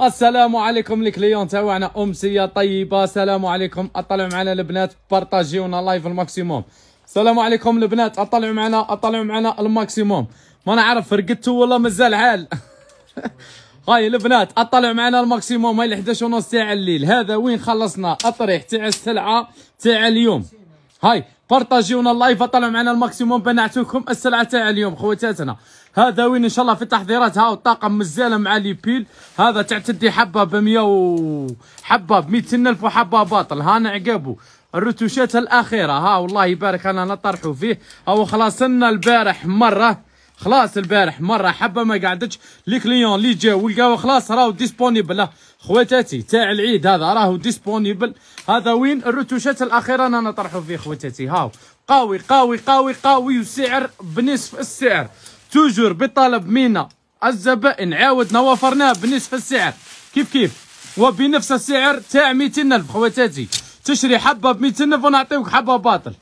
السلام عليكم الكليون تاعنا امسيه طيبه السلام عليكم اطلعوا معنا البنات بارطاجيونا لايف الماكسيموم السلام عليكم البنات اطلعوا معنا اطلعوا معنا الماكسيموم ما نعرف رقدتوا ولا مازال عال هاي البنات اطلعوا معنا الماكسيموم هاي 11 ونص تاع الليل هذا وين خلصنا اطريح تاع السلعه تاع اليوم هاي بارطاجيونا اللايف اطلعوا معنا الماكسيموم بنعتوكم السلعه تاع اليوم خواتاتنا هذا وين ان شاء الله في التحضيرات هاو الطاقم مزاله مع لي بيل هذا تعتدي حبه ب 100 و حبه ب 200000 وحبه باطل ها عقابو الرتوشات الاخيره ها والله يبارك انا نطرحوا فيه او خلاصنا البارح مره خلاص البارح مره حبه ما قعدتش لي كليون اللي جا ولقاو خلاص راهو ديسبونيبل خواتاتي تاع العيد هذا راهو ديسبونيبل هذا وين الرتوشات الاخيره انا نطرحوا فيه خواتاتي هاو قوي قوي قوي قوي وسعر بنصف السعر توجور بطلب منا الزبائن عاودنا وفرناه بنصف السعر كيف كيف وبنفس السعر تاع الف خواتاتي تشري حبه ب الف ونعطيوك حبه باطل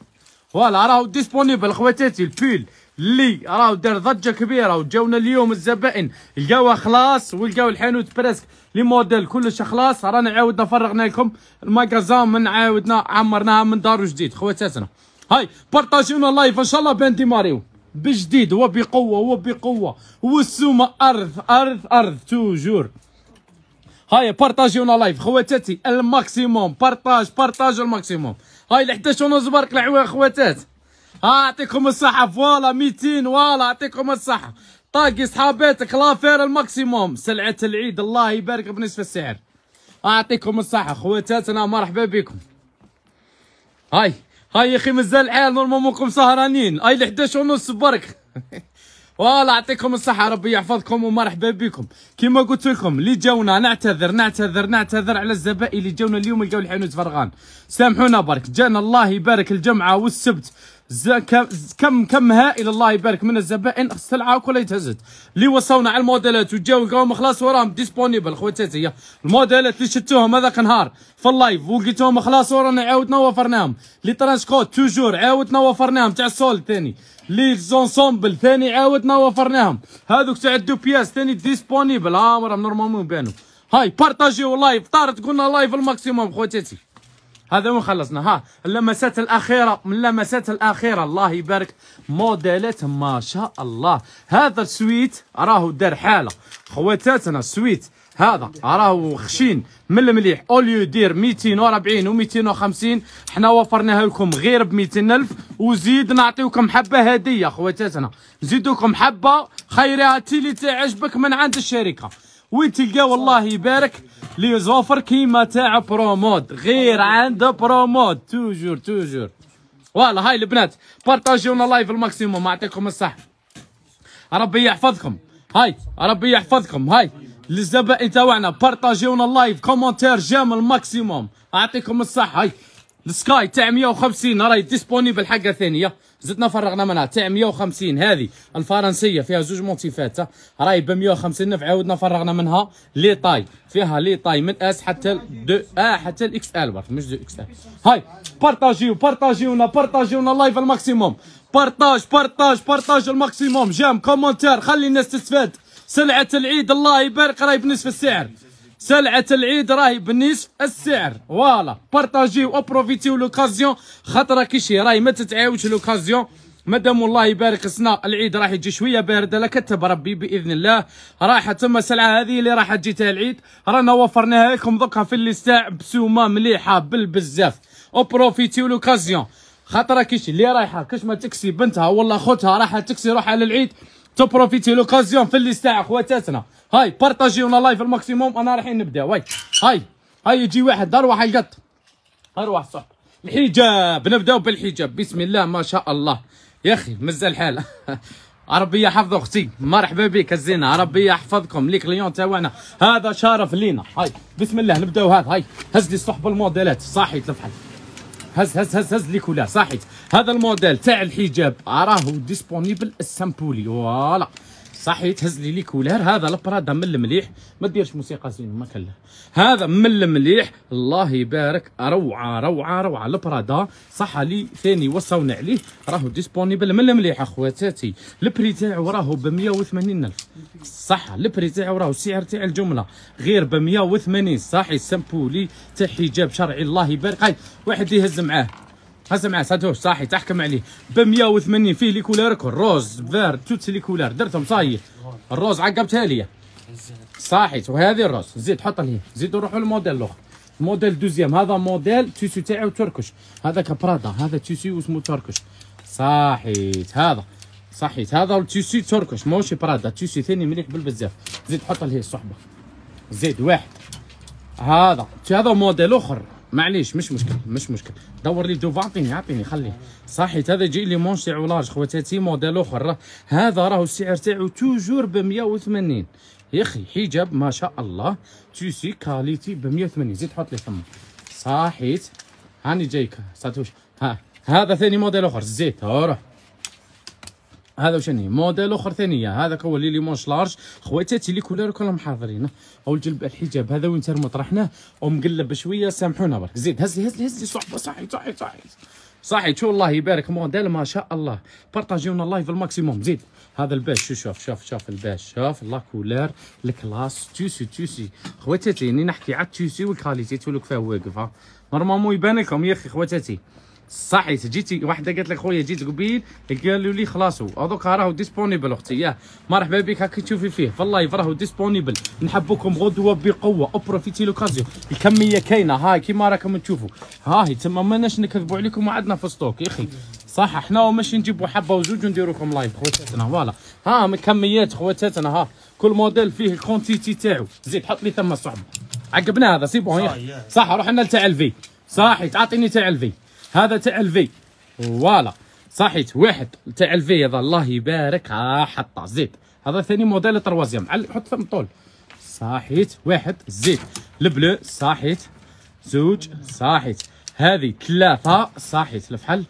فوالا راهو ديسبونيبل خواتاتي البيل اللي راهو دار ضجه كبيره وجاونا اليوم الزبائن لقاوها خلاص ولقاو الحانوت بريسك لي موديل كلش خلاص رانا عاودنا فرغنا لكم الماكازان من عاودنا عمرناها من دار جديد خواتاتنا هاي بارطاجيونا اللايف ان شاء الله بان ديماريو بجديد وبقوه وبقوه والسوم ارض ارض ارض توجور هاي بارطاجيونا لايف خواتاتي الماكسيموم بارطاج بارطاج الماكسيموم هاي ل11 ونص برك العوا خواتات ها يعطيكم الصحة فوالا 200 فوالا يعطيكم الصحة طاقي صحاباتك لافير الماكسيموم سلعة العيد الله يبارك بنصف السعر يعطيكم الصحة خواتاتنا مرحبا بكم هاي هاي يا اخي مازال العيال نورمالمون سهرانين هاي ال 11 ونص برك والله يعطيكم الصحة ربي يحفظكم ومرحبا بكم كما قلت لكم اللي جاونا نعتذر نعتذر نعتذر على الزبائن اللي جاونا اليوم لقاو الحانوت فرغان سامحونا برك جانا الله يبارك الجمعة والسبت كم كم هائل الله يبارك من الزبائن السلعه كلها تهزت اللي وصلنا على الموديلات وجاو لقاوهم خلاص وراهم ديسبونيبل خواتاتي الموديلات اللي شفتوهم هذاك النهار في اللايف ولقيتوهم خلاص ورانا عاودنا وفرناهم لي ترانسكوت توجور عاودنا وفرناهم تاع السول ثاني لي زونسومبل ثاني عاودنا وفرناهم هذوك تاع الدو بياس ثاني ديسبونيبل ها وراهم نورمالمون بانوا هاي بارطاجيو اللايف طارت قلنا لايف الماكسيموم خواتاتي هذا وين خلصنا ها اللمسات الاخيره من اللمسات الاخيره الله يبارك موديلات ما شاء الله هذا السويت راهو دار حاله خواتاتنا السويت هذا راهو خشين من المليح اوليو دير 240 و250 حنا وفرناها لكم غير ب 200000 وزيد نعطيوكم حبه هديه خواتاتنا نزيدوكم حبه خيرها تيلي تعجبك من عند الشركه وين تلقاه والله يبارك لي زوفر كيما تاع برومود غير عند برومود توجور توجور فوالا هاي البنات بارطاجيونا لايف الماكسيموم يعطيكم الصح ربي يحفظكم هاي ربي يحفظكم هاي للزبائن تاعنا بارطاجيونا اللايف كومونتير جام الماكسيموم يعطيكم الصح هاي السكاي تاع 150 راهي ديسبونيبل حقه ثانيه زدنا فرغنا منها تاع 150 هذه الفرنسيه فيها زوج موتيفات راهي ب 150 نفع عاودنا فرغنا منها لي طاي فيها لي طاي من اس حتى دو اه حتى الاكس ال برك مش دو اكس ال هاي بارطاجيو بارطاجيونا بارطاجيونا لايف الماكسيموم بارطاج بارطاج بارطاج الماكسيموم جام كومونتير خلي الناس تستفاد سلعه العيد الله يبارك راهي بنصف السعر سلعه العيد راهي بنصف السعر فوالا بارطاجيو وابروفيتيو لوكازيون خاطر كي شي راهي ما تتعاودش لوكازيون مادام والله يبارك سنا العيد راح يجي شويه بارده لا كتب ربي باذن الله راح تم السلعه هذه اللي راح تجي العيد رانا وفرناها لكم دوكا في اللي ساع بسومه مليحه بالبزاف وبروفيتيو لوكازيون خاطر كيش اللي رايحه كاش ما تكسي بنتها ولا خوتها راح تكسي روحها للعيد تبروفيتي لوكازيون في اللي ساع خواتاتنا هاي بارطاجيونا لايف الماكسيموم انا رايحين نبدا وي هاي هاي يجي واحد اروح القط اروح صح الحجاب نبداو بالحجاب بسم الله ما شاء الله يا اخي مزه الحال ربي يحفظ اختي مرحبا بك الزينه ربي يحفظكم لي كليون تاعنا هذا شرف لينا هاي بسم الله نبداو هذا هاي هز لي صحب الموديلات صاحي تفحل هز هز هز هز لي كولا صاحي هذا الموديل تاع الحجاب راهو ديسبونيبل السامبولي فوالا صح يتهز لي لي كولار هذا البرادا من المليح ما ديرش موسيقى زين ما كله هذا من المليح الله يبارك روعه روعه روعه البرادا صح لي ثاني وصوني عليه راهو ديسبونيبل من المليح اخواتاتي البري تاعو راهو ب 180000 صح البري تاعو راهو السعر تاع الجمله غير ب 180 صح السامبولي تاع حجاب شرعي الله يبارك هاي واحد يهز معاه هسه مع ساتوش صاحي تحكم عليه ب 180 فيه لي كولارك روز فير توت لي كولار درتهم صايي الروز عقبتها لي صاحي وهذه الروز زيد حط لي زيد نروحوا للموديل الاخر موديل دوزيام هذا موديل تيسو تاعو تركش هذاك برادا هذا تيسو اسمه تركش صاحي هذا صحيت هذا التيسو تركش ماشي برادا تيسو ثاني مليح بالبزاف زيد حط لي الصحبه زيد واحد هذا هذا موديل اخر معليش مش مشكل مش مشكل دور لي دوف اعطيني اعطيني خليه صحيت هذا لي ليمون تاعو لاج خواتاتي موديل اخر راه هذا راهو السعر تاعو توجور ب 180 يا اخي حجاب ما شاء الله تيسي كاليتي ب 180 زيد حط لي ثم صحيت هاني جايك ساتوش ها هذا ثاني موديل اخر زيت روح هذا واش هي موديل اخر ثانيه هذاك هو اللي ليمونش لارج خواتاتي اللي كولور كلهم حاضرين او الجلب الحجاب هذا وين ترمط طرحناه ومقلب شويه سامحونا برك زيد هز لي هز لي هز لي صحبه صحي صحي صحي صحي شو الله يبارك موديل ما شاء الله بارطاجيونا اللايف الماكسيموم زيد هذا الباش شو شوف شوف شوف الباش شوف لا كولار الكلاس تيسي تيسي خواتاتي اني نحكي على التيسي والكاليتي تولو كفاه واقفه نورمالمون يبان لكم يا اخي خواتاتي صحيت جيتي وحده قالت لك خويا جيت قبيل قالوا لي خلاص هذوك راهو ديسبونيبل اختي ياه مرحبا بك هاك تشوفي فيه في اللايف راهو ديسبونيبل نحبكم غدوه بقوه اوبروفيتي لوكازيون الكميه كاينه هاي كيما راكم تشوفوا هاي تما ماناش نكذبوا عليكم وعندنا في ستوك يا اخي صح احنا ماشي نجيبوا حبه وزوج ونديروكم لكم لايف خواتاتنا فوالا ها من كميات خواتاتنا ها كل موديل فيه الكونتيتي تاعو زيد حط لي ثم الصعب عقبنا هذا سيبوه صح روح لنا تاع الفي صاحي تعطيني تاع الفي هذا تاع الفي فوالا صحيت واحد تاع الفي هذا الله يبارك ها آه، حطه زيد هذا ثاني موديل تروازيام حط ثم طول صحيت واحد زيد البلو صحيت زوج صحيت هذه ثلاثة صحيت الفحل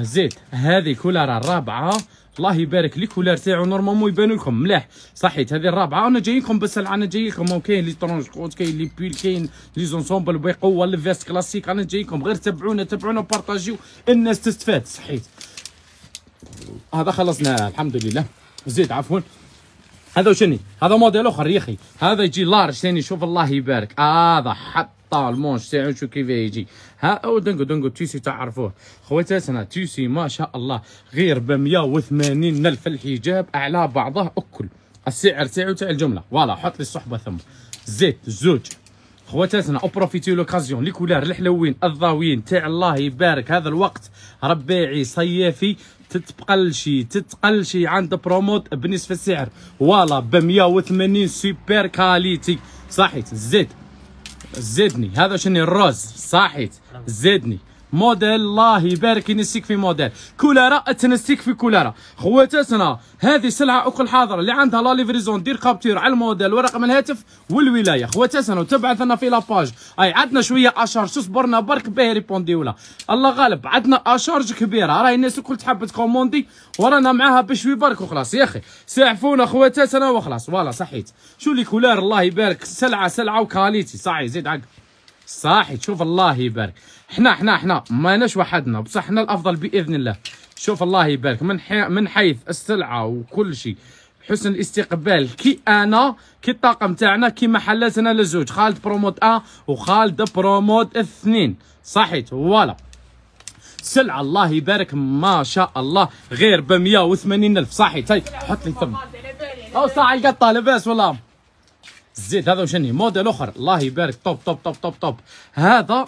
زيد هذه كولر الرابعة الله يبارك لك ولا تاعو نورمالمون يبان لكم ملاح صحيت هذه الرابعه انا جايكم بس انا جايكم كاين لي ترونج كوت كاين لي بيل كاين لي زونسومبل بقوه الفيست كلاسيك انا جايكم غير تبعونا تبعونا وبارطاجيو الناس تستفاد صحيت هذا خلصنا الحمد لله زيد عفوا هذا شني هذا موديل اخر يا اخي هذا يجي لارج ثاني شوف الله يبارك هذا آه حط يقطع المونش تاعو شو كيف يجي ها او دنقو دنقو تيسي تعرفوه خواتاتنا تيسي ما شاء الله غير ب 180 الف الحجاب على بعضه اكل السعر تاعو تاع الجمله فوالا حط لي الصحبه ثم زيت زوج خواتاتنا بروفيتي لوكازيون لي كولار الحلوين الضاويين تاع الله يبارك هذا الوقت ربيعي صيفي تتقلشي تتقلشي عند بروموت بنصف السعر فوالا ب 180 سوبر كاليتي صحيت الزيت زدني هذا شني الرز صاحيت نعم. زدني موديل الله يبارك ينسيك في موديل كولارا تنسيك في كولارا خواتاتنا هذه سلعه اكل حاضره اللي عندها لا ليفريزون دير كابتور على الموديل ورقم الهاتف والولايه خواتاتنا وتبعث لنا في لاباج اي عندنا شويه اشارج صبرنا برك باه ريبونديولا الله غالب عندنا اشارج كبيره راهي الناس الكل تحب تكوموندي ورانا معاها بشوي برك وخلاص يا اخي ساعفونا خواتاتنا وخلاص فوالا صحيت شو لي كولار الله يبارك سلعه سلعه وكاليتي صحيح زيد عقب صحيح شوف الله يبارك حنا حنا حنا ماناش وحدنا بصح حنا الافضل باذن الله شوف الله يبارك من حي... من حيث السلعه وكل شيء حسن الاستقبال كي انا كي الطاقم تاعنا كي محلاتنا للزوج خالد بروموت ان وخالد بروموت اثنين صحيت فوالا سلعه الله يبارك ما شاء الله غير ب 180 الف صحيت هاي حط لي ثم او صاع القطه لاباس والله الزيت هذا وشني موديل اخر الله يبارك توب توب توب توب توب هذا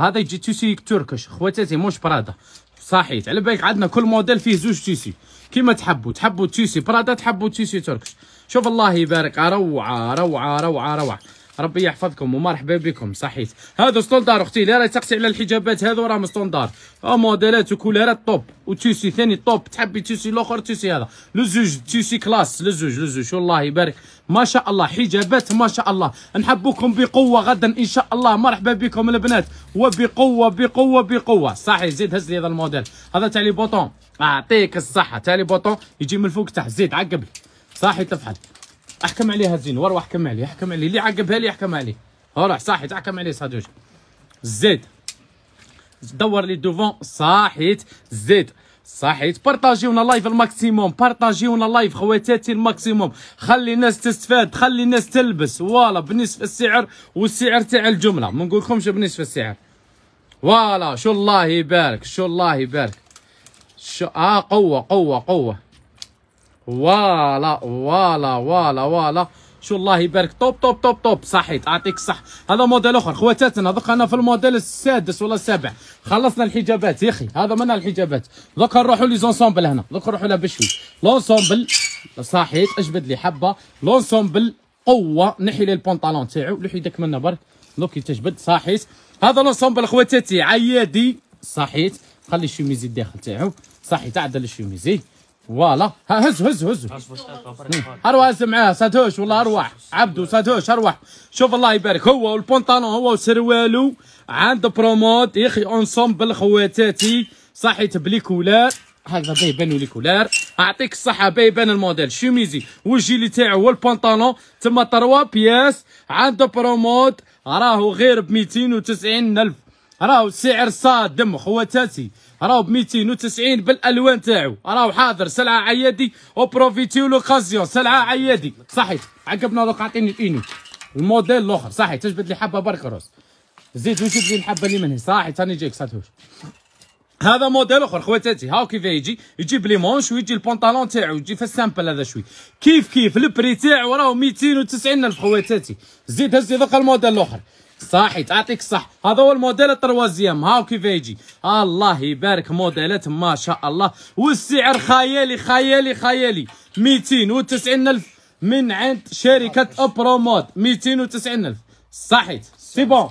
هذا يجي تيسي تركش خواتاتي موش برادا صحيت على بالك عندنا كل موديل فيه زوج تيسي كيما تحبوا تحبوا تيسي برادا تحبوا تيسي تركش شوف الله يبارك روعه روعه روعه روعه ربي يحفظكم ومرحبا بكم صحيت هذا ستوندار اختي اللي راهي تقصي على الحجابات هذا راه ستوندار أه، موديلات وكولارات طوب وتيسي ثاني طوب تحبي تيسي الاخر تيسي هذا لو زوج تيسي كلاس لو زوج لو زوج والله يبارك ما شاء الله حجابات ما شاء الله نحبكم بقوه غدا ان شاء الله مرحبا بكم البنات وبقوه بقوه بقوه صحيح زيد هز لي هذا الموديل هذا تاع لي بوطون اعطيك الصحه تاع لي بوطون يجي من الفوق تحت زيد عقب لي صحيت تفحل احكم عليها زينور واحكم عليه احكم عليه اللي عقبها لي احكم عليه روح صحيت احكم عليه صادوج زيد دور لي دوفون صاحيت زيد صحيت بارطاجيونا لايف الماكسيموم بارطاجيونا لايف خواتاتي الماكسيموم خلي الناس تستفاد خلي الناس تلبس فوالا بنصف السعر والسعر تاع الجمله ما نقولكمش بنصف السعر فوالا شو الله يبارك شو الله يبارك شو اه قوه قوه قوه فوالا فوالا فوالا فوالا شو الله يبارك توب توب توب توب صحيت اعطيك الصح هذا موديل اخر خواتاتنا دوك انا في الموديل السادس ولا السابع خلصنا الحجابات يا اخي هذا منا الحجابات دوك نروحوا لي زونسومبل هنا دوك نروحوا لها بشوي لونسومبل صحيت اجبد لي حبه لونسومبل قوه نحي لي البونطالون تاعو لحيدك منا برك دوك تجبد صحيت هذا لونسومبل خواتاتي عيادي صحيت خلي الشوميزي الداخل تاعو صحيت اعدل الشوميزي فوالا هز هز هز اروح هز معاه ساتوش والله اروح عبدو ساتوش اروح شوف الله يبارك هو والبونطالون هو وسروالو عند بروموت يا اخي اونسومبل خواتاتي صحيت بلي كولار هكذا يبانو لي كولار اعطيك الصحه يبان الموديل شوميزي والجيلي تاعو والبونطالون تما تروا بياس عند بروموت راهو غير ب 290 الف راهو سعر صادم خواتاتي راهو ب 290 بالالوان تاعو راهو حاضر سلعه عيادي وبروفيتيو لوكازيون سلعه عيادي صحيت عقبنا لو قاعطيني الاينو الموديل الاخر صحيت تجبد لي حبه برك روس زيد وجيب لي الحبه اللي من هنا صحيت ثاني جايك ساتوش هذا موديل اخر خواتاتي هاو كيف يجي يجيب لي مونش ويجي البنطلون تاعو يجي في السامبل هذا شوي كيف كيف البري تاعو راهو 290 الف خواتاتي زيد هزي ذاك الموديل الاخر صاحي تعطيك الصح هذا هو الموديل التروازيام هاو كيف يجي الله يبارك موديلات ما شاء الله والسعر خيالي خيالي خيالي 290 الف من عند شركه برومود 290 الف صحيت سي بون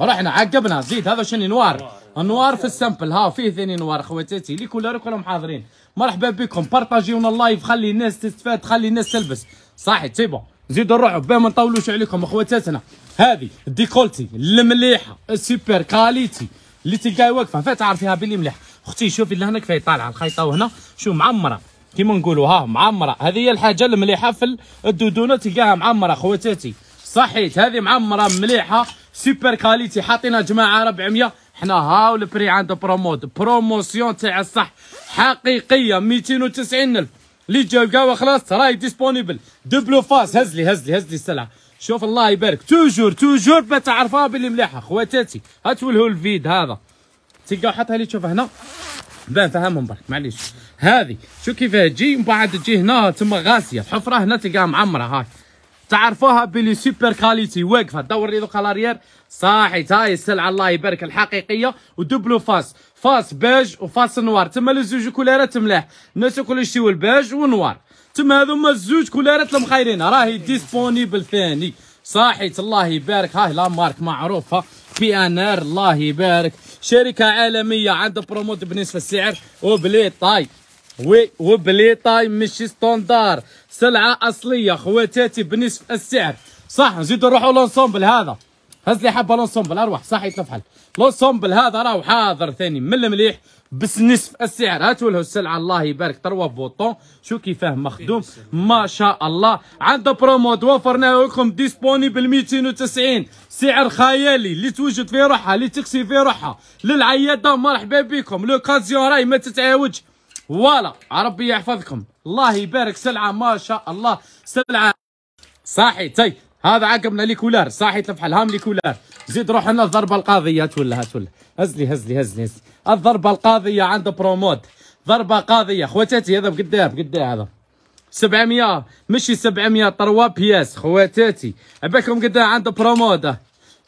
رحنا عقبنا زيد هذا شنو نوار نوار في السامبل ها فيه ثاني نوار خواتاتي لي كولور كلهم حاضرين مرحبا بكم بارطاجيونا اللايف خلي الناس تستفاد خلي الناس تلبس صحيت سي بون زيدوا نروحوا باه ما نطولوش عليكم اخواتاتنا هذه الديكولتي المليحه السوبر كاليتي اللي تلقاها واقفه فتعرفيها باللي مليحه اختي شوفي هنا كيفاه طالعه الخيطه وهنا شو معمره كيما نقولوا ها معمره هذه هي الحاجه المليحه في الدودونه تلقاها معمره خواتاتي صحيت هذه معمره مليحه سوبر كاليتي حاطينها جماعه 400 حنا هاو البري عنده برومود بروموسيون تاع الصح حقيقيه 290 الف اللي جا لقاوه خلاص راهي ديسبونيبل دوبلو فاس هز لي هز لي هز لي السلعه شوف الله يبارك توجور توجور ما تعرفها باللي مليحه خواتاتي هاتولهو الفيد هذا تلقى حطها لي تشوف هنا بان فهمهم برك معليش هذه شو كيفاه تجي من بعد تجي هنا تما غاسيه الحفره هنا تلقاها معمره هاك تعرفوها بلي سوبر كاليتي واقفه دور لي دوكا الاريير صاحي تاي السلعه الله يبارك الحقيقيه ودبلو فاس فاس بيج وفاس نوار تما لو زوج كولارات ملاح الناس الكل يشتيو البيج ونوار تما هذوما الزوج كولارات المخيرين راهي ديسبونيبل ثاني صاحيت الله يبارك هاي لا مارك معروفه بي ان ار الله يبارك شركه عالميه عندها بروموت بنصف السعر وبلي طاي وي وبلي طاي ماشي ستوندار سلعه اصليه خواتاتي بنصف السعر صح نزيد نروحوا لونسومبل هذا هز لي حبه لونسومبل اروح صح يتنفحل لونسومبل هذا راهو حاضر ثاني من المليح بس نصف السعر هاتوا له السلعه الله يبارك تروا بوطون شو كيفاه مخدوم ما شاء الله عنده برومو وفرناه لكم ديسبونيبل 290 سعر خيالي اللي توجد في روحها اللي تكسي في روحها للعياده مرحبا بكم لوكازيون راهي ما تتعاودش فوالا ربي يحفظكم الله يبارك سلعه ما شاء الله سلعه صاحي تي هذا عقبنا لي كولار صاحي تفحل هام لي كولار زيد روح لنا الضربه القاضيه تولى تولى هز لي هز لي هز لي, هز لي. الضربه القاضيه عند برومود ضربه قاضيه خواتاتي هذا بقداه بقداه هذا 700 مشي 700 طروا بياس خواتاتي عباكم قداه عند برومود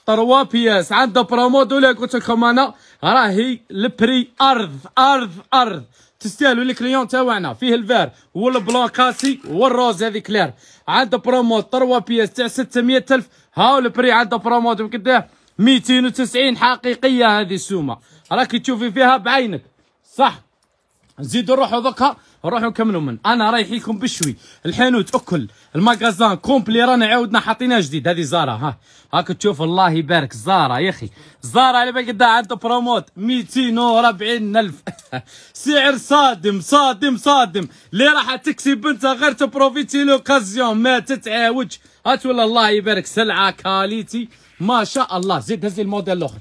طروا بياس عند برومود ولا قلت لكم انا راهي البري ارض ارض ارض تستاهلوا لي كليون تاعنا فيه الفار والبلون كاسي والروز هذه كلير عاد برومو 3 بياس تاع 600 الف هاو البري عاد برومو بكداه 290 حقيقيه هذه السومه راكي تشوفي فيها بعينك صح نزيدوا نروحوا ذكر نروحوا نكملوا من انا رايح لكم بشوي الحانوت اكل الماغازان كومبلي رانا عاودنا حاطينها جديد هذه زارا ها هاك تشوف الله يبارك زارا يا اخي زارا اللي بقدا عنده بروموت 240 الف سعر صادم صادم صادم اللي راح تكسي بنتها غير تبروفيتي لوكازيون ما تتعاوج هات والله الله يبارك سلعه كاليتي ما شاء الله زيد هز الموديل الاخر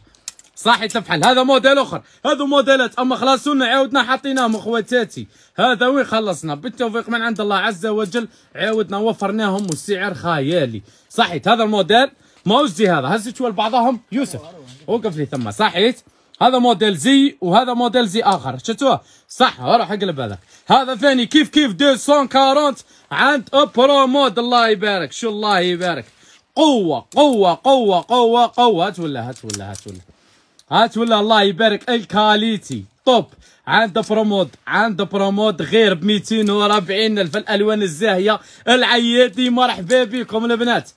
صح يتلف هذا موديل اخر هذو موديلات اما خلاصونا عاودنا حطيناهم اخواتاتي هذا وين خلصنا بالتوفيق من عند الله عز وجل عاودنا وفرناهم والسعر خيالي صحيت هذا الموديل ماهوش زي هذا هز شوي لبعضهم يوسف وقف لي ثم صحيت هذا موديل زي وهذا موديل زي اخر شتوه صح روح اقلب هذا هذا ثاني كيف كيف 240 عند برو مود الله يبارك شو الله يبارك قوه قوه قوه قوه قوه هات ولا هات ولا هات ولا هات ولا الله يبارك الكاليتي طوب عنده برومود عنده برومود غير ب 240 الف الالوان الزاهيه العيادي مرحبا بكم البنات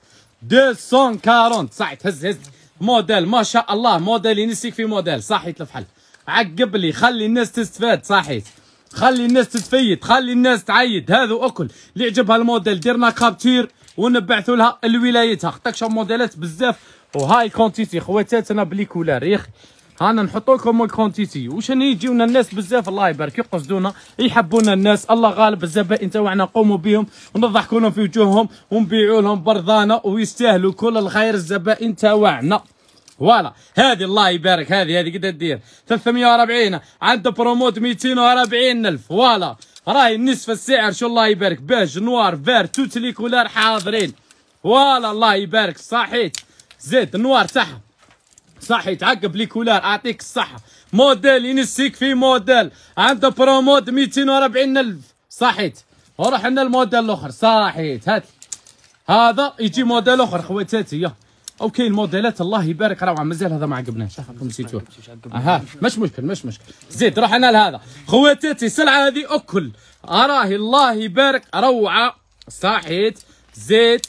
240 صح تهز هز موديل ما شاء الله موديل ينسيك في موديل صحيت الفحل عقب لي خلي الناس تستفاد صحيت خلي الناس تتفيد خلي الناس تعيد هذا اكل اللي عجبها الموديل ديرنا كابتير ونبعثوا لها لولايتها خطاك شو موديلات بزاف وهاي الكونتيتي خواتاتنا بلي كولار يا اخي هانا نحطوا لكم الكونتيتي واش يجيونا الناس بزاف الله يبارك يقصدونا يحبونا الناس الله غالب الزبائن تاعنا نقوموا بهم ونضحكوا لهم في وجوههم ونبيعوا لهم برضانه ويستاهلوا كل الخير الزبائن تاعنا فوالا هذه الله يبارك هذه هذه قد دير 340 عند بروموت 240 الف فوالا راهي نصف السعر شو الله يبارك باج نوار فير توتلي كولار حاضرين فوالا الله يبارك صحيت زيد النوار صح صحي تعقب لي كولار اعطيك الصحه موديل ينسيك في موديل عنده برومود 240 الف صحيت وروح لنا الموديل الاخر صحيت هات هذا يجي موديل اخر خواتاتي يا اوكي الموديلات الله يبارك روعه مازال هذا ما عقبناش راكم نسيتوه اها مش مشكل مش مشكل زيد روح انا لهذا خواتاتي السلعه هذه اكل اراهي الله يبارك روعه صحيت زيد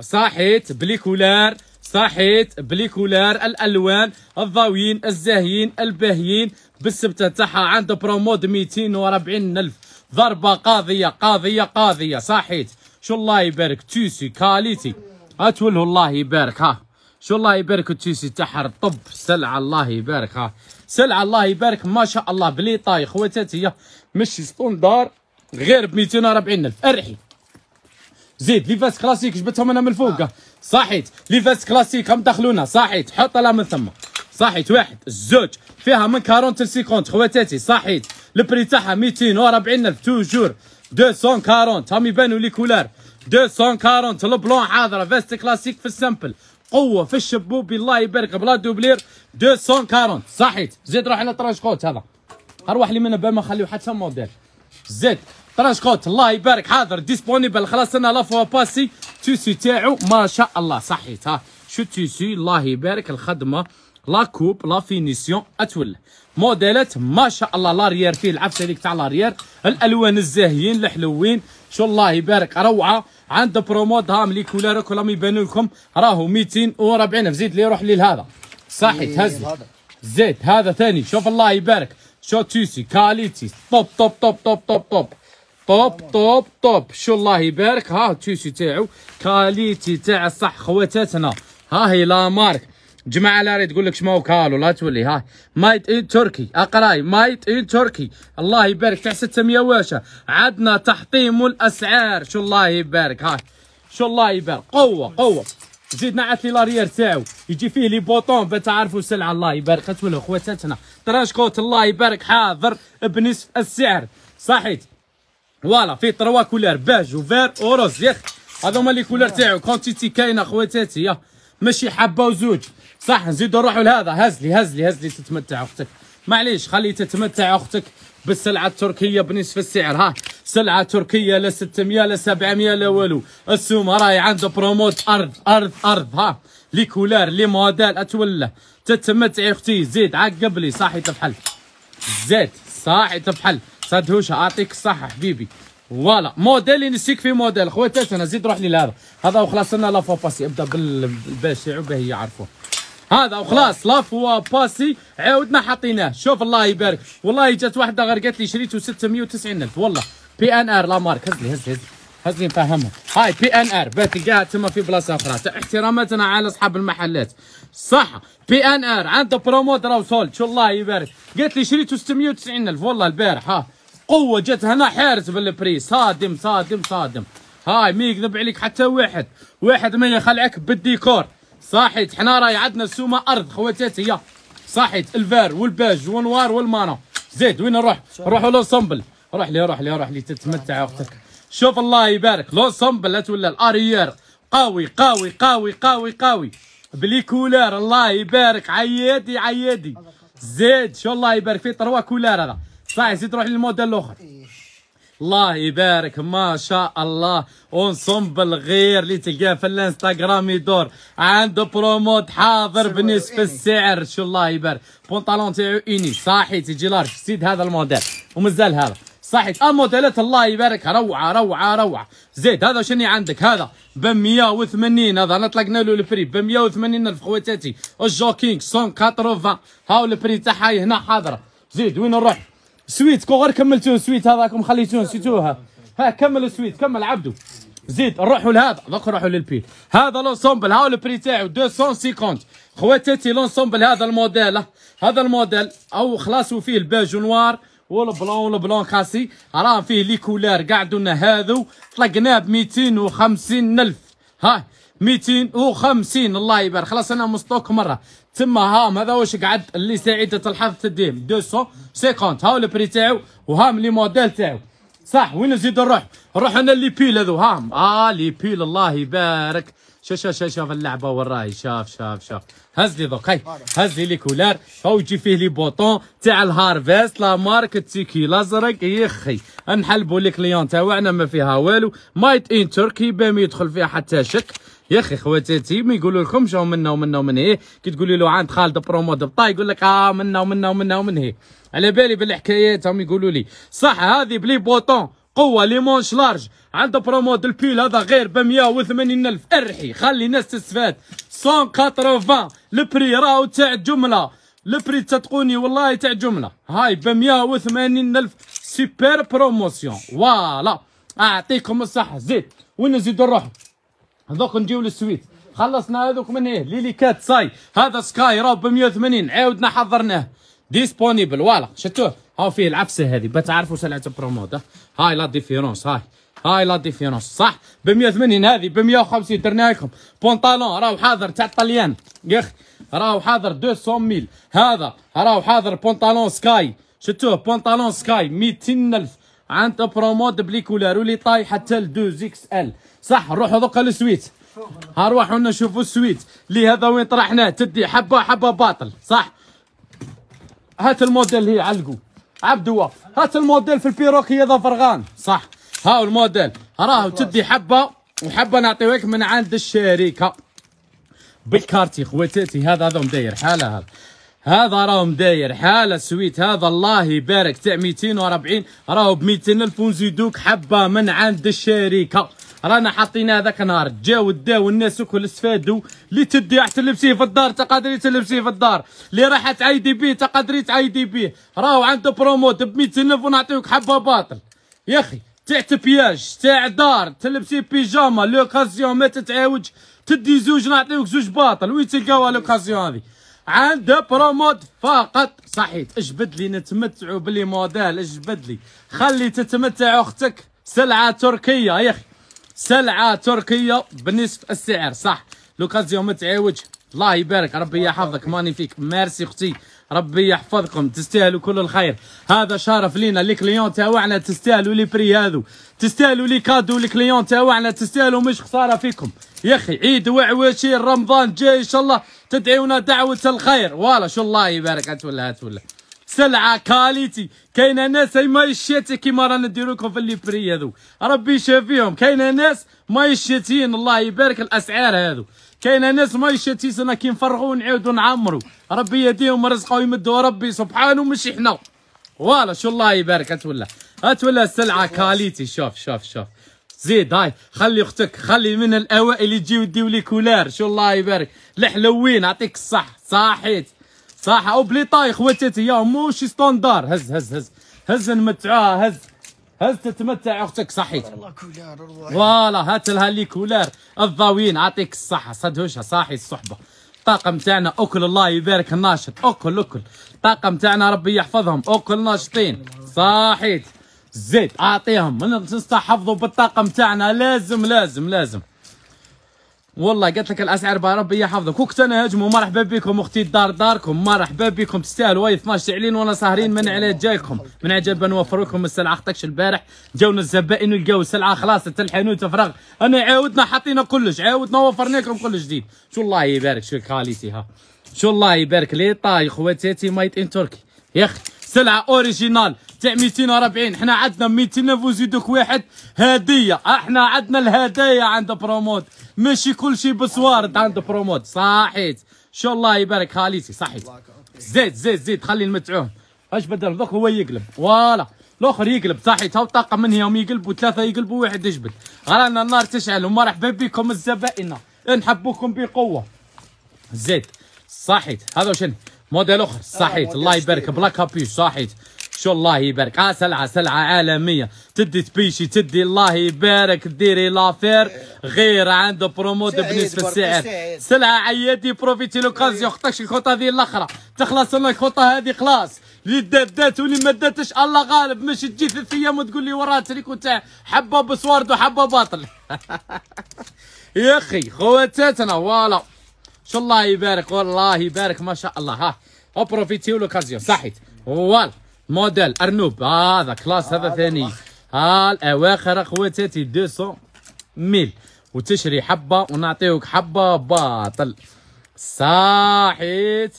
صحيت بلي كولار بلي بليكولار الالوان الضاويين الزاهيين الباهيين بالسبته تاعها عند برومو 240 الف ضربه قاضيه قاضيه قاضيه صحيت شو الله يبارك تيسي كاليتي اتوله الله يبارك ها شو الله يبارك التيسي تاعها طب سلعه الله يبارك ها سلعه الله يبارك ما شاء الله بلي طاي خواتاتي مش ستوندار غير ب 240 الف ارحي زيد لي فاس كلاسيك جبتهم انا من فوق آه. صحيت لي فاس كلاسيك هم دخلونا صحيت حط لا من ثم صحيت واحد الزوج فيها من 40 ل 50 خواتاتي صحيت البري تاعها 240 الف توجور 240 هم يبانوا لي كولار 240 البلون حاضره فاست كلاسيك في السامبل قوه في الشبوب الله يبارك بلا دوبلير 240 صحيت زيد روح على كوت هذا اروح لي من باب ما نخليو حتى موديل زيد كوت الله يبارك حاضر ديسبونيبل خلاص انا لا فوا باسي التيسي تاعو ما شاء الله صحيت ها شو تيسي الله يبارك الخدمه لا كوب لا فينيسيون اتولى موديلات ما شاء الله لاريير فيه العفسه هذيك تاع لاريير الالوان الزاهيين الحلوين شو الله يبارك روعه عند برومود هام لي كولارك ولا يبانوا لكم راهو 240 زيد لي روح لي لهذا صحيت إيه، هز زيد هذا ثاني شوف الله يبارك شو تيسي كاليتي توب توب توب توب توب طوب طوب طوب شو الله يبارك ها التيشو تاعو كاليتي تاع الصح خواتاتنا ها هي لا مارك جماعه لا ريت تقول لك شماو كالو لا تولي ها مايت ان تركي اقراي مايت ان تركي الله يبارك تاع 600 واشه عندنا تحطيم الاسعار شو الله يبارك ها شو الله يبارك قوه قوه زيدنا عاتلي لاريير تاعو يجي فيه لي بوطون بتعرفوا السلعه الله يبارك تولي خواتاتنا تراش كوت الله يبارك حاضر بنصف السعر صحيت فوالا فيه تروا كولير باج وفير وروز ياك هادو هما لي كولير تاعو كونتيتي كاينه خواتاتي يا ماشي حبه وزوج صح نزيدو نروحو لهذا هزلي هزلي هزلي تتمتع اختك معليش خلي تتمتع اختك بالسلعه التركيه بنصف السعر ها سلعه تركيه لا 600 لا 700 لا والو السومه راهي عنده بروموت ارض ارض ارض ها لي كولار لي موديل اتولى تتمتعي اختي زيد عقب لي صاحي تفحل زيد صاحي تفحل صدهوش اعطيك الصحه حبيبي فوالا موديل ينسيك في موديل خواتات انا زيد روح لي لهذا هذا وخلاص لنا فوا باسي ابدا بالباش تاعو باهي يعرفوه هذا وخلاص لا فوا باسي عاودنا حطيناه شوف الله يبارك والله جات واحده غير قالت لي شريته 690 الف والله بي ان ار لا مارك هز لي هز لي هز لي نفهمها هاي بي ان ار باه تلقاها تما في بلاصه اخرى احتراماتنا على اصحاب المحلات صح بي ان ار عنده برومود راه سولد شو الله يبارك قالت لي شريته 690 الف والله البارح ها قوه جت هنا حارس بالبري صادم صادم صادم هاي ما يكذب عليك حتى واحد واحد ما يخلعك بالديكور صحيت حنا راهي عندنا السومه ارض خواتات هي صحيت الفار والباج والنوار والمانا زيد وين نروح نروحوا لوسومبل روح لي روح لي روح لي تتمتع اختك شوف الله يبارك لوسومبل لا تولى الاريير قوي قوي قوي قوي قوي بلي كولار الله يبارك عيادي عيادي زيد شو الله يبارك فيه تروا كولار هذا صحيح زيد روح للموديل الاخر الله يبارك ما شاء الله ونصم بالغير اللي تلقاه في الانستغرام يدور عنده برومود حاضر بالنسبه للسعر شو الله يبارك بونطالون تاعو اني صاحي تيجي لارج سيد هذا الموديل ومازال هذا صحيت الموديلات آه، الله يبارك روعه روعه روعه زيد هذا شني عندك هذا ب 180 هذا انا طلقنا له البري ب 180 الف خواتاتي الجوكينغ 180 هاو البري تاعها هنا حاضره زيد وين نروح سويت كو غير كملتون سويت هذاكم خليتوه نسيتوها ها كمل السويت كمل عبدو زيد نروحوا لهذا دوك نروحوا للبي هذا لونسومبل هاو البري تاعو 250 خواتاتي لونسومبل هذا الموديل هذا الموديل او خلاص وفيه الباج نوار والبلون والبلون كاسي راه فيه لي كولار كاع دونا هذو طلقناه ب 250 الف هاي 250 الله يبارك خلاص انا مستوك مره تما هام هذا واش قعد اللي سعيده الحظ تديم 250 هاو البري تاعو وهام لي موديل تاعو صح وين نزيد نروح نروح انا اللي بيل هذو هام اه لي بيل الله يبارك شوف شوف شوف شوف اللعبه وراي شاف شاف شاف هز لي دوك هاي هز لي كولار هاو تجي فيه لي بوطون تاع الهارفيست لا مارك تيكي الازرق يا اخي نحلبوا لي كليون تاعنا ما فيها والو مايت ان تركي ما يدخل فيها حتى شك يا اخي خواتاتي ما يقولوا لكمش شو منا ومنا ومن هي إيه. كي تقولي له عند خالد برومو دبطا يقول لك اه منا ومنا ومنا ومن هي إيه. على بالي بالحكايات هم يقولوا لي صح هذه بلي بوطون قوة ليمونش لارج عنده برومو دو البيل هذا غير ب 180 الف ارحي خلي الناس تستفاد 180 البري راهو تاع الجملة البري تصدقوني والله تاع الجملة هاي ب 180 الف سوبر بروموسيون فوالا اعطيكم الصحة زيد وين نزيدو نروحو هذوك نجيو للسويت خلصنا هذوك من هيه ليليكات ساي هذا سكاي راهو ب 180 عاودنا حضرناه ديسبونيبل فوالا شفتوه هاو فيه العفسه هذه بتعرفوا سلعه برومود هاي لا ديفيرونس هاي هاي لا ديفيرونس صح ب 180 هذه ب 150 درنا لكم بونطالون راهو حاضر تاع الطليان يا اخي راهو حاضر 200000 هذا راهو حاضر بونطالون سكاي شفتوه بونطالون سكاي 200000 عند برومود بلي كولار ولي طاي حتى ل 2 اكس ال صح نروحوا دوكا للسويت ها نروحوا نشوفوا السويت اللي هذا وين طرحناه تدي حبه حبه باطل صح هات الموديل اللي علقوا عبد هات الموديل في البيروكي هذا فرغان صح هاو الموديل راهو تدي حبه وحبه نعطيوك من عند الشركه بالكارتي خواتاتي هذا هذا مداير حاله هذا هذا راهو مداير حاله سويت هذا الله يبارك تاع 240 راهو ب 200 الف ونزيدوك حبه من عند الشركه رانا حاطين هذاك نهار جاو داو الناس الكل استفادوا اللي تدي راح تلبسيه في الدار تقدري تلبسيه في الدار اللي راح تعيدي بيه تقدري تعيدي بيه راهو عنده بروموت ب 200000 ونعطيوك حبه باطل يا اخي تاع تبياج تاع دار تلبسي بيجاما لوكازيون ما تتعاوج تدي زوج نعطيوك زوج باطل وين تلقاوها لوكازيون هذه عندها برومود فقط صحيت اجبد لي نتمتعوا بلي موديل اجبد لي خلي تتمتع اختك سلعه تركيه يا اخي سلعه تركيه بنصف السعر صح لوكازيون ما الله يبارك ربي يحفظك ماني فيك ميرسي اختي ربي يحفظكم تستاهلوا كل الخير هذا شرف لينا لي كليون تاعنا تستاهلوا لي بري هذو تستاهلوا لي كادو لي كليون تاعنا تستاهلوا مش خساره فيكم يا اخي عيد وعواشي رمضان جاي ان شاء الله تدعيونا دعوه الخير والله شو الله يبارك ولا هات ولا سلعه كاليتي كاينه ناس ما يشاتي كيما رانا نديرو لكم في الليبري هذو ربي يشافيهم كاينه ناس ما يشاتين الله يبارك الاسعار هذو كاينه ناس ما يشاتيش انا كي نفرغوا ونعاودوا نعمرو ربي يديهم رزقه ويمدوا ربي سبحانه ماشي حنا فوالا شو الله يبارك اتولى اتولى السلعه كاليتي شوف شوف شوف زيد هاي خلي اختك خلي من الاوائل يجيو يديو لي كولار شو الله يبارك الحلوين اعطيك الصح صحيت صح او بليطاي خواتاتي يا مو ستوندار هز هز هز هز نمتعوها هز هز تتمتع اختك صحيت فوالا هات لها لي كولار الضاوين عطيك الصحه صدهوشها صاحي الصحبه الطاقم تاعنا اكل الله يبارك الناشط اكل اكل الطاقم تاعنا ربي يحفظهم اكل ناشطين صاحيت زيد اعطيهم نستحفظوا بالطاقم تاعنا لازم لازم لازم والله قلت لك الاسعار بربي يحفظك يا انا وقتنهج ومرحبا بكم اختي الدار داركم مرحبا بكم تستاهلوا وايد 12 تعلين وانا ساهرين من عليه جايكم من عجب نوفر لكم السلعه خطاكش البارح جاونا الزبائن لقاو السلعه خلاص حتى الحانوت فراغ انا عاودنا حطينا كلش عاودنا وفرنا لكم كل جديد شو الله يبارك شو الكاليتي ها شو الله يبارك لي طاي خواتاتي مايت ان تركي يا اخي سلعه اوريجينال تاع 240 حنا عندنا 200 وزيدوك واحد هديه احنا عندنا الهدايا عند بروموت ماشي كل شيء بسوارد عند بروموت صحيت ان شاء الله يبارك خاليتي صحيت زيد زيد زيد خلي نمتعوهم اش بدل دوك هو يقلب فوالا الاخر يقلب صحيت هاو الطاقه من يوم يقلبوا ثلاثه يقلبوا واحد يجبد رانا النار تشعل ومرحبا بكم الزبائن نحبوكم بقوه زيد صحيت هذا شنو موديل اخر آه، صحيت الله يبارك بلاك ابيش صحيت شو الله يبارك ها آه، سلعه سلعه عالميه تدي تبيشي تدي الله يبارك ديري لافير غير عنده برومو بنسبه السعر سلعه عيادي بروفيتي لوكازيون خطاش الخطه إيه. هذه الاخرى تخلص لك الخطه هذه خلاص اللي دات واللي ما داتش الله غالب مش تجي ثلاث ايام وتقول لي وراه تريكو تاع حبه بسوارد وحبه باطل يا اخي خواتاتنا فوالا شاء الله يبارك والله يبارك ما شاء الله ها اوبروفيتيو لوكازيون صحيت وال موديل ارنوب هذا كلاس هذا ثاني ها الاواخر اخواتاتي 200 ميل وتشري حبه ونعطيوك حبه باطل صحيت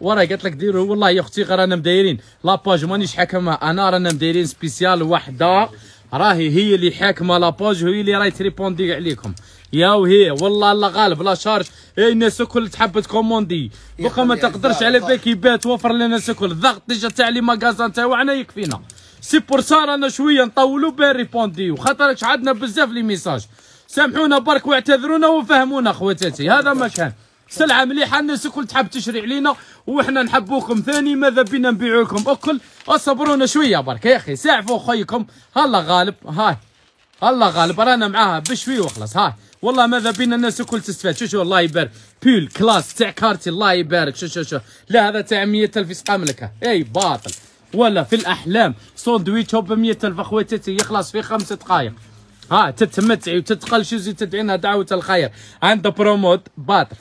وراه قلت لك ديروا والله يا اختي رانا مدايرين لاباج مانيش حاكمها انا رانا مدايرين سبيسيال وحده راهي هي اللي حاكمه لاباج وهي اللي راهي تريبوندي عليكم يا وهي والله الله غالب لا شارج اي الناس الكل تحب تكوموندي بقى ما تقدرش على بالك يبات توفر لنا الناس الكل الضغط ديجا تاع لي ماغازان تاعنا يكفينا سي بور سا رانا شويه نطولوا بين ريبونديو عندنا بزاف لي ميساج سامحونا برك واعتذرونا وفهمونا خواتاتي هذا ما كان سلعه مليحه الناس الكل تحب تشري علينا وحنا نحبوكم ثاني ماذا بينا نبيعو لكم اكل اصبرونا شويه برك يا اخي ساعفوا خويكم هلا غالب هاي الله غالب رانا معاها بشوي وخلص هاي والله ماذا بينا الناس الكل تستفاد شو شو الله يبارك بول كلاس تاع كارتي الله يبارك شو شو شو لا هذا تاع 100000 يسقام لك اي باطل ولا في الاحلام ساندويتش هو ب 100000 اخواتي يخلص في خمس دقائق ها تتمتعي وتتقلشي تدعينا دعوه الخير عند بروموت باطل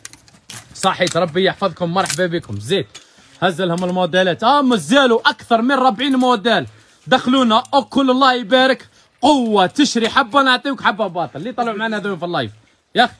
صحيت ربي يحفظكم مرحبا بكم زيد هز لهم الموديلات اه مازالوا اكثر من 40 موديل دخلونا وكل الله يبارك قوه تشري حبه نعطيوك حبه باطل اللي طلعوا معنا هذو في اللايف يا اخي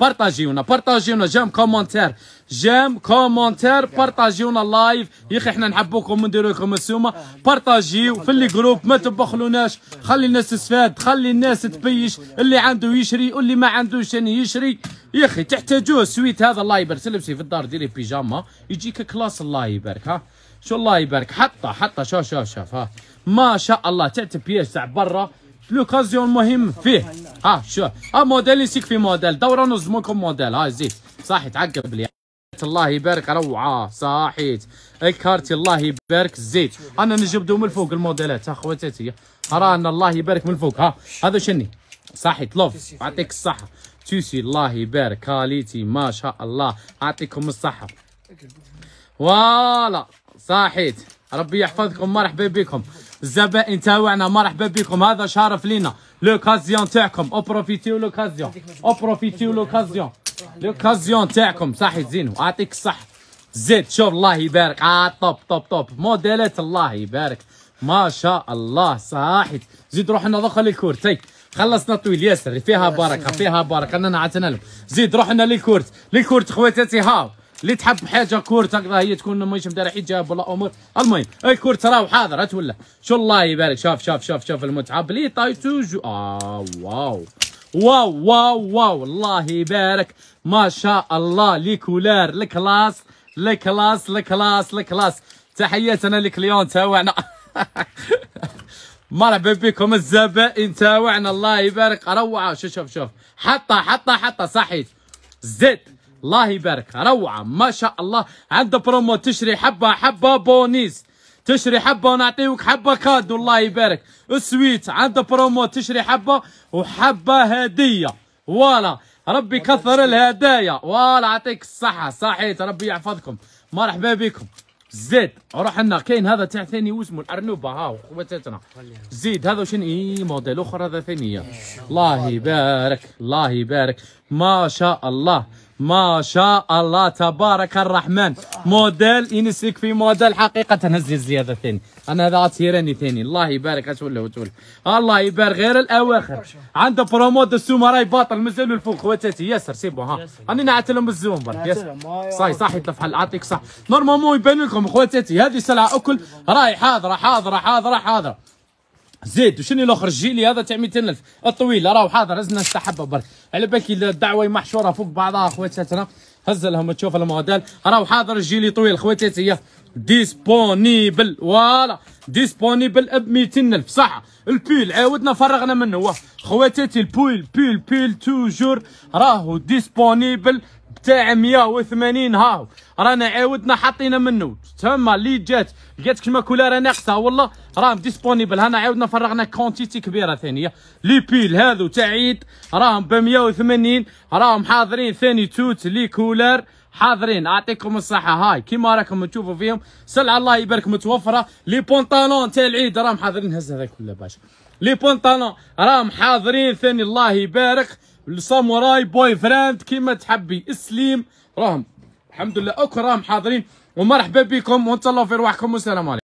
بارطاجيونا بارطاجيونا جام كومونتير جام كومونتير بارطاجيونا اللايف يا اخي احنا نحبوكم ونديرو لكم السومه بارطاجيو في اللي جروب ما تبخلوناش خلي الناس تستفاد خلي الناس تبيش اللي عنده يشري واللي ما عندوش يشري يا اخي تحتاجوه سويت هذا الله يبارك تلبسي في الدار ديري بيجاما يجيك كلاس الله يبارك ها شو الله يبارك حطه حطه شو شو شوف ها ما شاء الله تعتب بيش تاع برا لوكازيون مهم فيه ها شو ها موديل يسيك في موديل دوره نزمكم موديل هاي زيد صاحي تعقب لي الله يبارك روعه صاحيت الكارتي الله يبارك زيت انا نجبدو من فوق الموديلات ها خواتاتي رانا الله يبارك من فوق ها هذا شني صحيت لوف يعطيك الصحه تيسي الله يبارك كاليتي ما شاء الله يعطيكم الصحه فوالا صحيت ربي يحفظكم مرحبا بكم الزبائن تاوعنا مرحبا بكم هذا شرف لينا لوكازيون تاعكم اوبروفيتيو لوكازيون اوبروفيتيو لوكازيون لوكازيون تاعكم صحي زينو اعطيك الصح زيد شوف الله يبارك اه طوب طوب طوب موديلات الله يبارك ما شاء الله صاحي زيد روحنا دخل الكورت هي خلصنا طويل ياسر فيها بركه فيها بركه انا نعتنا لهم زيد روحنا للكورت للكورت خواتاتي هاو اللي تحب حاجه كورت هكذا هي تكون ماهيش مدار حجاب ولا امور المهم الكورت راهو حاضر تولى شو الله يبارك شاف شاف شاف شاف المتعه بلي طاي توجو اه واو واو واو واو الله يبارك ما شاء الله لي كولار الكلاس الكلاس الكلاس الكلاس تحياتنا للكليون تاوعنا مرحبا بكم الزبائن تاوعنا الله يبارك روعه شوف شوف شوف حطه حطه حطه صحيت زد الله يبارك روعه ما شاء الله عنده برومو تشري حبه حبه بونيس تشري حبه ونعطيوك حبه كادو الله يبارك السويت عنده برومو تشري حبه وحبه هديه فوالا ربي كثر الهدايا ولا عطيك الصحه صحيت ربي يحفظكم مرحبا بكم زيد روح لنا كاين هذا تاع ثاني واسمه الارنوبه ها خواتاتنا زيد هذا شنو اي موديل اخر هذا ثانيه إيه. الله يبارك الله يبارك ما شاء الله ما شاء الله تبارك الرحمن موديل ينسيك في موديل حقيقه هز الزياده ثاني انا هذا تيراني ثاني الله يبارك له وتولى الله يبارك غير الاواخر عنده برومو السوم راي باطل مازالوا الفوق خواتاتي ياسر سيبو ها راني نعتلهم بالزوم برك ياسر صحيح صح حل اعطيك صح نورمالمون يبان لكم خواتاتي هذه سلعه اكل راي حاضره حاضره حاضره حاضره زيد وشنو الاخر جي لي هذا تاع 200000 الطويل راهو حاضر هزنا استحبه برك على بالك الدعوه محشوره فوق بعضها خواتاتنا هز لهم تشوف الموديل راهو حاضر الجيلي لي طويل خواتاتي ديسبونيبل فوالا ديسبونيبل ب 200000 صح البول عاودنا فرغنا منه خواتاتي البول بول بول توجور راهو ديسبونيبل تاع 180 هاو رانا عاودنا حطينا منه تما اللي جات لقيت كما كولا راه ناقصه والله راه ديسبونيبل هنا عاودنا فرغنا كونتيتي كبيره ثانيه لي بيل هذو تاع عيد راهم ب 180 راهم حاضرين ثاني توت لي كولر حاضرين اعطيكم الصحه هاي كيما راكم تشوفوا فيهم سلعه الله يبارك متوفره لي بونطالون تاع العيد راهم حاضرين هز هذاك كله باش لي بونطالون راهم حاضرين ثاني الله يبارك الساموراي بوي فريند كيما تحبي السليم راهم الحمد لله اوك راهم حاضرين ومرحبا بكم وانتم الله في رواحكم والسلام عليكم